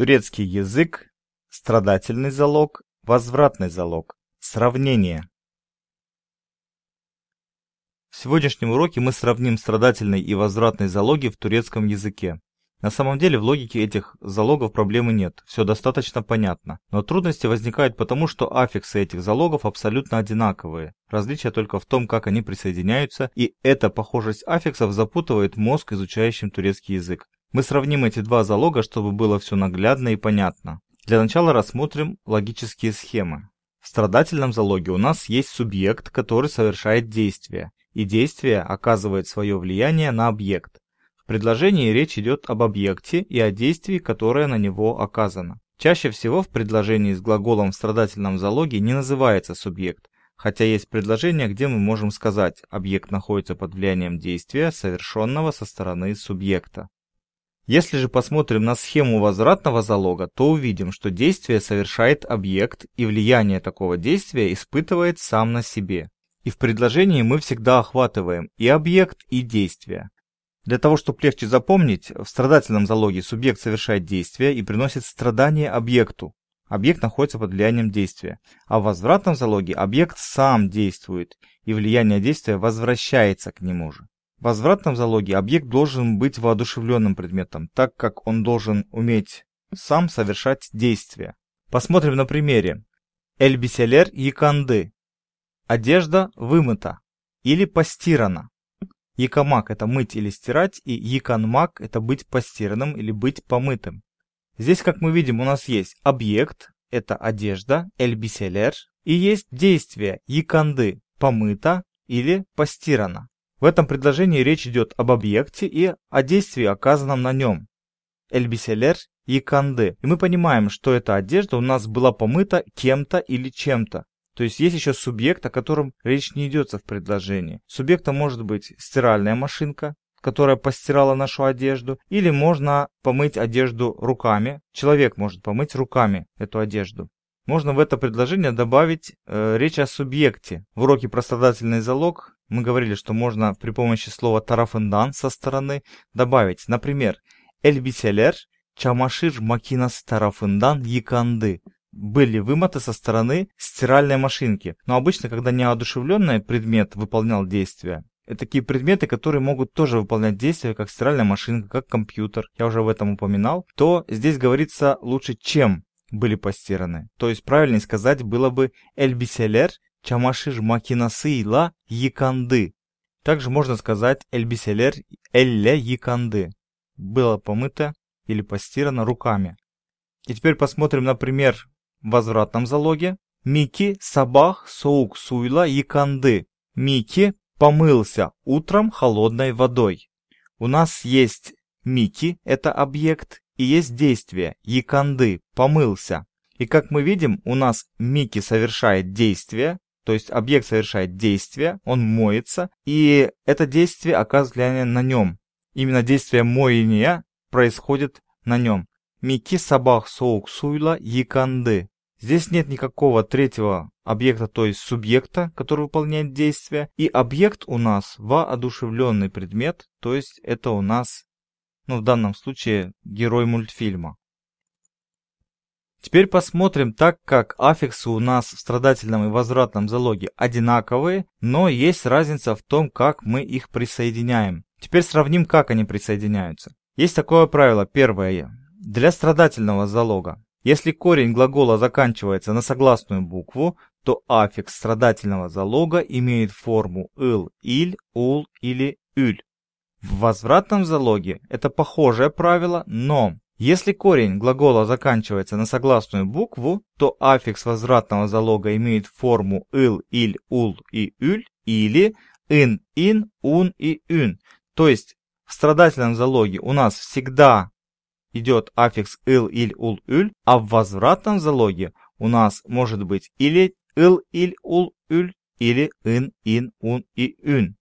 Турецкий язык, страдательный залог, возвратный залог, сравнение. В сегодняшнем уроке мы сравним страдательный и возвратный залоги в турецком языке. На самом деле в логике этих залогов проблемы нет, все достаточно понятно. Но трудности возникают потому, что аффиксы этих залогов абсолютно одинаковые. Различие только в том, как они присоединяются, и эта похожесть аффиксов запутывает мозг, изучающим турецкий язык. Мы сравним эти два залога, чтобы было все наглядно и понятно. Для начала рассмотрим логические схемы. В страдательном залоге у нас есть субъект, который совершает действие, и действие оказывает свое влияние на объект. В предложении речь идет об объекте и о действии, которое на него оказано. Чаще всего в предложении с глаголом в страдательном залоге не называется субъект, хотя есть предложения, где мы можем сказать «объект находится под влиянием действия, совершенного со стороны субъекта». Если же посмотрим на схему возвратного залога, то увидим, что действие совершает объект, и влияние такого действия испытывает сам на себе. И в предложении мы всегда охватываем и объект, и действие. Для того, чтобы легче запомнить, в страдательном залоге субъект совершает действие и приносит страдание объекту. Объект находится под влиянием действия. А в возвратном залоге объект сам действует, и влияние действия возвращается к нему же. В возвратном залоге объект должен быть воодушевленным предметом, так как он должен уметь сам совершать действия. Посмотрим на примере. Эльбиселер Яканды. Одежда вымыта или постирана. Якамак это мыть или стирать, и яканмак – это быть постиранным или быть помытым. Здесь, как мы видим, у нас есть объект – это одежда, эльбиселер, и есть действие яканды – помыта или постирана. В этом предложении речь идет об объекте и о действии, оказанном на нем. Эльбиселер и канды. И мы понимаем, что эта одежда у нас была помыта кем-то или чем-то. То есть есть еще субъект, о котором речь не идется в предложении. Субъектом может быть стиральная машинка, которая постирала нашу одежду, или можно помыть одежду руками. Человек может помыть руками эту одежду. Можно в это предложение добавить э, речь о субъекте. В уроке про страдательный залог мы говорили, что можно при помощи слова тарафендан со стороны добавить, например, эльбиселер чамашир макинас тарафендан яканды были вымыты со стороны стиральной машинки. Но обычно, когда неодушевленный предмет выполнял действие, это такие предметы, которые могут тоже выполнять действия, как стиральная машинка, как компьютер, я уже об этом упоминал, то здесь говорится лучше чем были постираны. То есть правильнее сказать было бы «эльбиселер», «чамашир макинасы ила яканды». Также можно сказать «эльбиселер элле яканды». Было помыто или постирано руками. И теперь посмотрим например, в возвратном залоге. Мики сабах соук суйла яканды. Мики помылся утром холодной водой. У нас есть Мики – это объект, и есть действие «яканды» – «помылся». И как мы видим, у нас Микки совершает действие, то есть объект совершает действие, он моется, и это действие оказывает влияние на нем. Именно действие моения происходит на нем. Мики сабах соук суйла яканды. Здесь нет никакого третьего объекта, то есть субъекта, который выполняет действие. И объект у нас воодушевленный предмет, то есть это у нас ну в данном случае герой мультфильма. Теперь посмотрим, так как аффиксы у нас в страдательном и возвратном залоге одинаковые, но есть разница в том, как мы их присоединяем. Теперь сравним, как они присоединяются. Есть такое правило, первое, для страдательного залога. Если корень глагола заканчивается на согласную букву, то аффикс страдательного залога имеет форму «ил», «иль», «ул» или «ülь». В возвратном залоге это похожее правило, но если корень глагола заканчивается на согласную букву, то аффикс возвратного залога имеет форму «ил», «иль», «ул» и юль, или «ин», «ин», «ун» и юн. То есть в страдательном залоге у нас всегда идет аффикс «ил», «иль», «ул», юль, а в возвратном залоге у нас может быть или «ил», «иль», «ул», юль или «ин», «ин», «ун» и юн.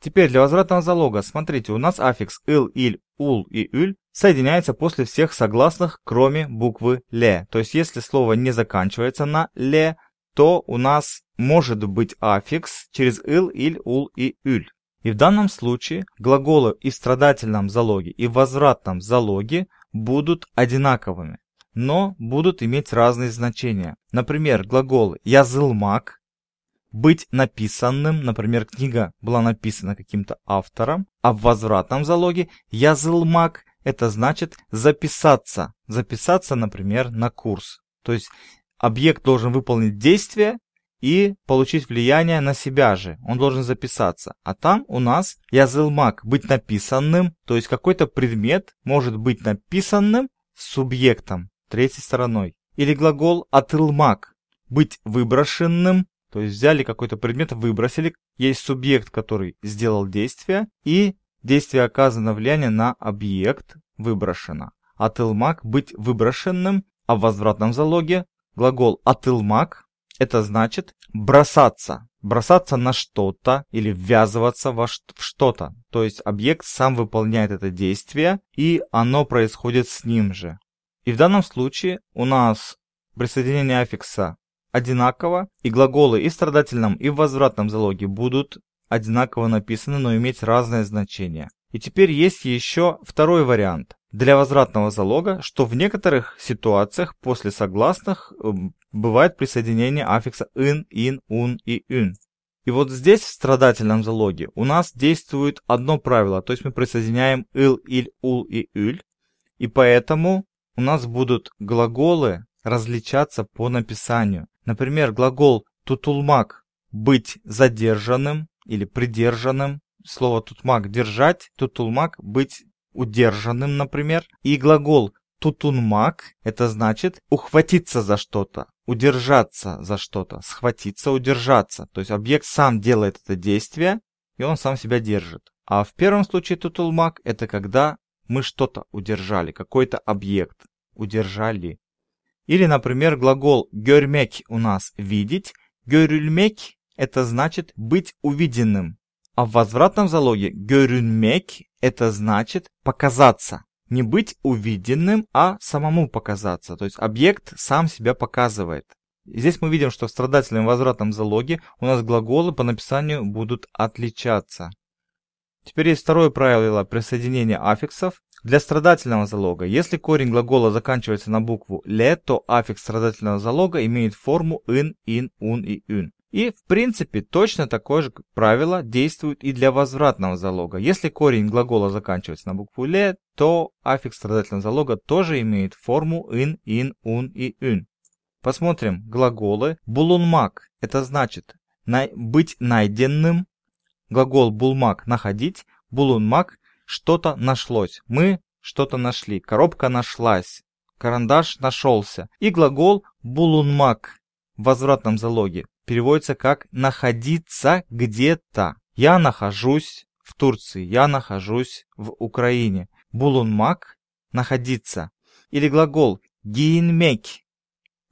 Теперь для возвратного залога, смотрите, у нас аффикс «ил», «иль», «ул» и юль соединяется после всех согласных, кроме буквы «ле». То есть, если слово не заканчивается на «ле», то у нас может быть аффикс через «ил», «иль», «ул» и юль. И в данном случае глаголы и в страдательном залоге, и в возвратном залоге будут одинаковыми, но будут иметь разные значения. Например, глагол «язылмак» быть написанным, например, книга была написана каким-то автором, а в возвратном залоге язылмак – это значит записаться, записаться, например, на курс. То есть объект должен выполнить действие и получить влияние на себя же, он должен записаться. А там у нас язылмак – быть написанным, то есть какой-то предмет может быть написанным субъектом, третьей стороной. Или глагол атылмак – быть выброшенным, то есть взяли какой-то предмет, выбросили, есть субъект, который сделал действие, и действие оказано влияние на объект выброшено. Отылмак – быть выброшенным, а в возвратном залоге глагол отылмак – это значит бросаться. Бросаться на что-то или ввязываться во в что-то. То есть объект сам выполняет это действие, и оно происходит с ним же. И в данном случае у нас присоединение аффикса одинаково, и глаголы и в страдательном, и в возвратном залоге будут одинаково написаны, но иметь разное значение. И теперь есть еще второй вариант для возвратного залога, что в некоторых ситуациях после согласных эм, бывает присоединение аффикса ин, «ин», «ун» и «ын». И вот здесь в страдательном залоге у нас действует одно правило, то есть мы присоединяем «ил», «иль», «ул» и юль, и поэтому у нас будут глаголы различаться по написанию. Например, глагол «тутулмак» – «быть задержанным» или «придержанным». Слово «тутмак» – «держать», «тутулмак» – «быть удержанным», например. И глагол «тутунмак» – это значит «ухватиться за что-то» удержаться за что-то, схватиться, удержаться. То есть объект сам делает это действие, и он сам себя держит. А в первом случае тутулмак – это когда мы что-то удержали, какой-то объект удержали. Или, например, глагол «гёрмек» у нас «видеть», «гёрюльмек» – это значит «быть увиденным». А в возвратном залоге «гёрюльмек» – это значит «показаться». Не быть увиденным, а самому показаться. То есть объект сам себя показывает. Здесь мы видим, что в страдательном возвратном залоге у нас глаголы по написанию будут отличаться. Теперь есть второе правило присоединения аффиксов. Для страдательного залога, если корень глагола заканчивается на букву «ле», то аффикс страдательного залога имеет форму «ин», «ин», «ун» и «ын». И, в принципе, точно такое же правило действует и для возвратного залога. Если корень глагола заканчивается на букву «ле», то аффикс страдательного залога тоже имеет форму «ин», «ин», «ун» и «ын». Посмотрим глаголы. «Булунмак» – это значит «быть найденным». Глагол «булмак» – «находить». «Булунмак» Что-то нашлось. Мы что-то нашли. Коробка нашлась. Карандаш нашелся. И глагол «булунмак» в возвратном залоге переводится как «находиться где-то». Я нахожусь в Турции, я нахожусь в Украине. Булунмак – находиться. Или глагол гейнмек.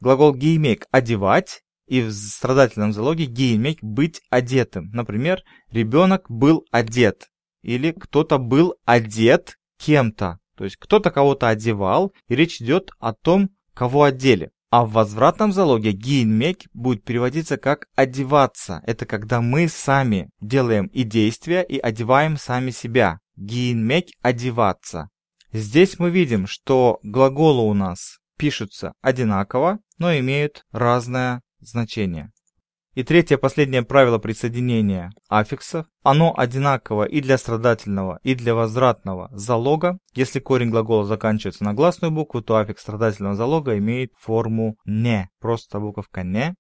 Глагол геймек – одевать. И в страдательном залоге геймек – быть одетым. Например, ребенок был одет или кто-то был одет кем-то. То есть кто-то кого-то одевал, и речь идет о том, кого одели. А в возвратном залоге гейнмек будет переводиться как «одеваться». Это когда мы сами делаем и действия, и одеваем сами себя. Гейнмек – одеваться. Здесь мы видим, что глаголы у нас пишутся одинаково, но имеют разное значение. И третье последнее правило присоединения аффиксов, оно одинаково и для страдательного, и для возвратного залога. Если корень глагола заканчивается на гласную букву, то аффикс страдательного залога имеет форму «не», просто буковка «не».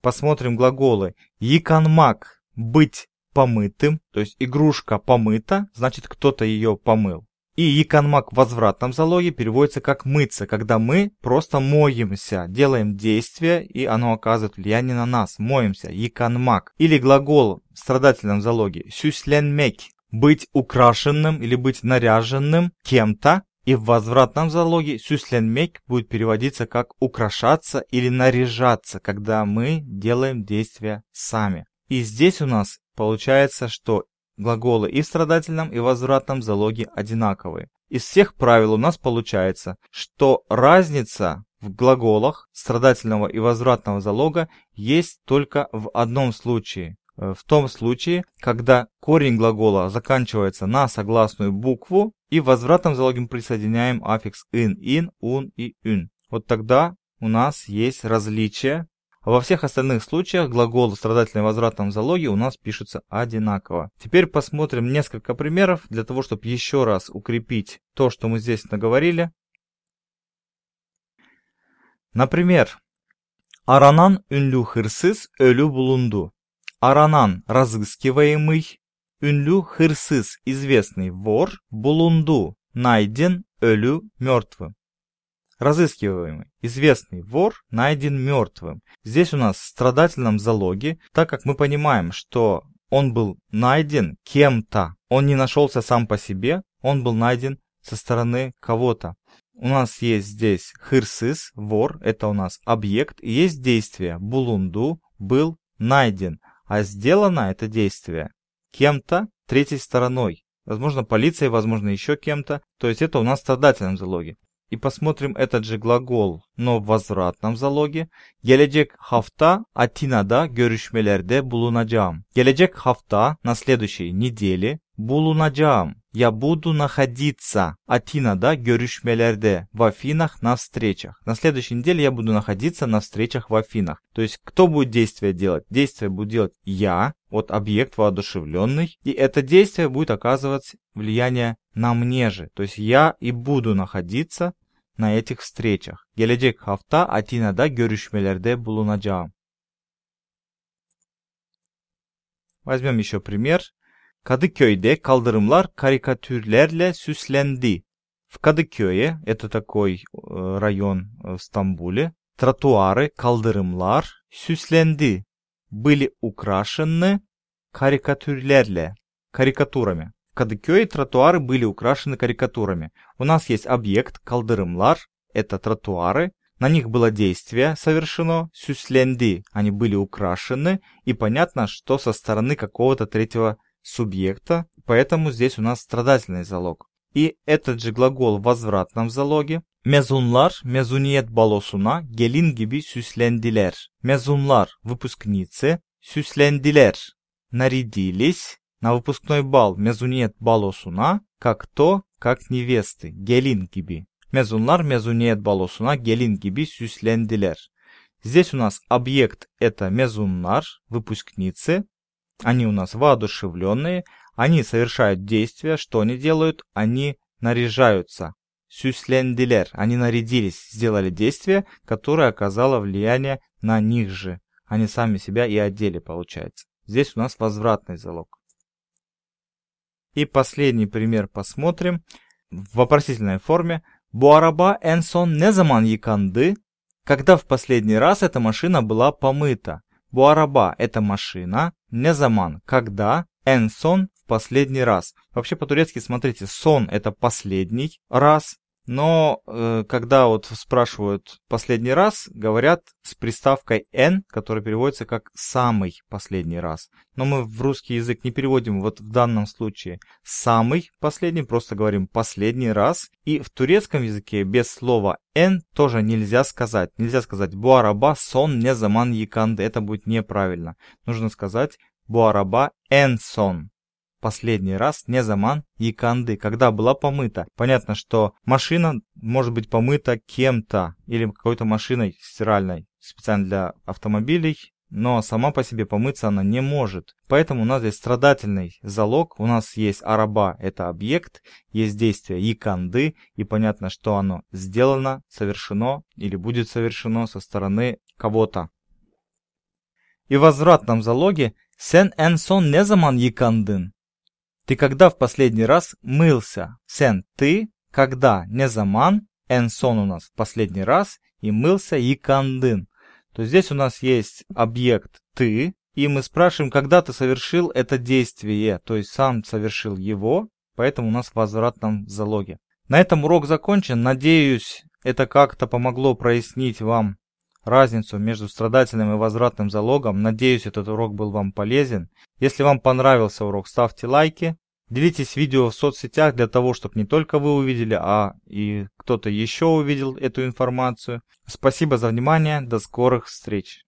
Посмотрим глаголы. «Яканмак» – «быть помытым», то есть игрушка помыта, значит кто-то ее помыл. И яконмак в возвратном залоге переводится как «мыться», когда мы просто моемся, делаем действие, и оно оказывает влияние на нас. Моемся, яконмак. Или глагол в страдательном залоге «сюсленмек» – быть украшенным или быть наряженным кем-то, и в возвратном залоге сюсленмек будет переводиться как «украшаться» или «наряжаться», когда мы делаем действия сами. И здесь у нас получается, что Глаголы и в страдательном, и в возвратном залоге одинаковые. Из всех правил у нас получается, что разница в глаголах страдательного и возвратного залога есть только в одном случае. Э, в том случае, когда корень глагола заканчивается на согласную букву, и в возвратном залоге мы присоединяем аффикс «ин», «ин», «ун» и «ын». Вот тогда у нас есть различие во всех остальных случаях глагол в возвратом в залоге у нас пишется одинаково. Теперь посмотрим несколько примеров для того, чтобы еще раз укрепить то, что мы здесь наговорили. Например, «Аранан үнлю хырсыз ölü булунду. «Аранан» – разыскиваемый, «Үнлю хырсыз» – известный вор, «Булунду» – найден, «Ölü» – мертвым. Разыскиваемый. Известный вор найден мертвым. Здесь у нас в страдательном залоге, так как мы понимаем, что он был найден кем-то. Он не нашелся сам по себе, он был найден со стороны кого-то. У нас есть здесь хырсыс, вор, это у нас объект, и есть действие. Булунду был найден, а сделано это действие кем-то третьей стороной. Возможно, полицией, возможно, еще кем-то. То есть это у нас в страдательном залоге и посмотрим этот же глагол, но в возвратном залоге gelecek hafta Atina'da görüşmelerde bulunacağım. Gelecek hafta на следующей неделе bulunacağım. Я буду находиться Атинада görüşmelerde в Афинах на встречах. На следующей неделе я буду находиться на встречах в Афинах. То есть кто будет действие делать? Действие будет делать я, вот объект воодушевленный, и это действие будет оказывать влияние на мне же, то есть я и буду находиться на этих встречах. Gelecek hafta Atina'da görüşmelerde bulunacağım. Возьмем еще пример. Kadıköy'de kaldırımlar karikatürlerle süslendi. В Кадыкёе, это такой э, район в Стамбуле, тротуары, калдырымлар, сюсленды, были украшены карикатюрlerle, карикатурами. В Кадыкёе тротуары были украшены карикатурами. У нас есть объект, калдырымлар, это тротуары, на них было действие совершено, сюсленди, они были украшены, и понятно, что со стороны какого-то третьего субъекта, поэтому здесь у нас страдательный залог. И этот же глагол в возвратном залоге мезунлар мезуниет балосуна gelin gibi мезунлар выпускницы, süslendiler, нарядились на выпускной бал мезунет балосуна, как то, как невесты, gelin gibi. Mezunlar mezuniyet balosuna gelin gibi süslendiler. Здесь у нас объект это мезуннар, выпускницы. Они у нас воодушевленные, они совершают действия. Что они делают? Они наряжаются. Сюслендилер. Они нарядились, сделали действие, которое оказало влияние на них же. Они сами себя и одели, получается. Здесь у нас возвратный залог. И последний пример посмотрим. В вопросительной форме. Bu araba en son ne zaman yıkandı? Когда в последний раз эта машина была помыта? Bu araba – это машина, не zaman – когда, en son – в последний раз. Вообще по-турецки, смотрите, сон – это последний раз, но э, когда вот спрашивают последний раз, говорят с приставкой n, которая переводится как самый последний раз. Но мы в русский язык не переводим вот в данном случае самый последний, просто говорим последний раз. И в турецком языке без слова n тоже нельзя сказать. Нельзя сказать буараба сон не заман яканды. Это будет неправильно. Нужно сказать буараба en сон последний раз Незаман Яканды, когда была помыта. Понятно, что машина может быть помыта кем-то или какой-то машиной стиральной, специально для автомобилей, но сама по себе помыться она не может. Поэтому у нас здесь страдательный залог, у нас есть араба, это объект, есть действие яканды, и понятно, что оно сделано, совершено или будет совершено со стороны кого-то. И в возвратном залоге сен эн сон не заман якандын. Ты когда в последний раз мылся? Сен, ты когда не заман? Энсон у нас в последний раз и мылся и кандын. То здесь у нас есть объект ты, и мы спрашиваем, когда ты совершил это действие, то есть сам совершил его, поэтому у нас возврат нам залоге. На этом урок закончен. Надеюсь, это как-то помогло прояснить вам разницу между страдательным и возвратным залогом. Надеюсь, этот урок был вам полезен. Если вам понравился урок, ставьте лайки. Делитесь видео в соцсетях для того, чтобы не только вы увидели, а и кто-то еще увидел эту информацию. Спасибо за внимание. До скорых встреч.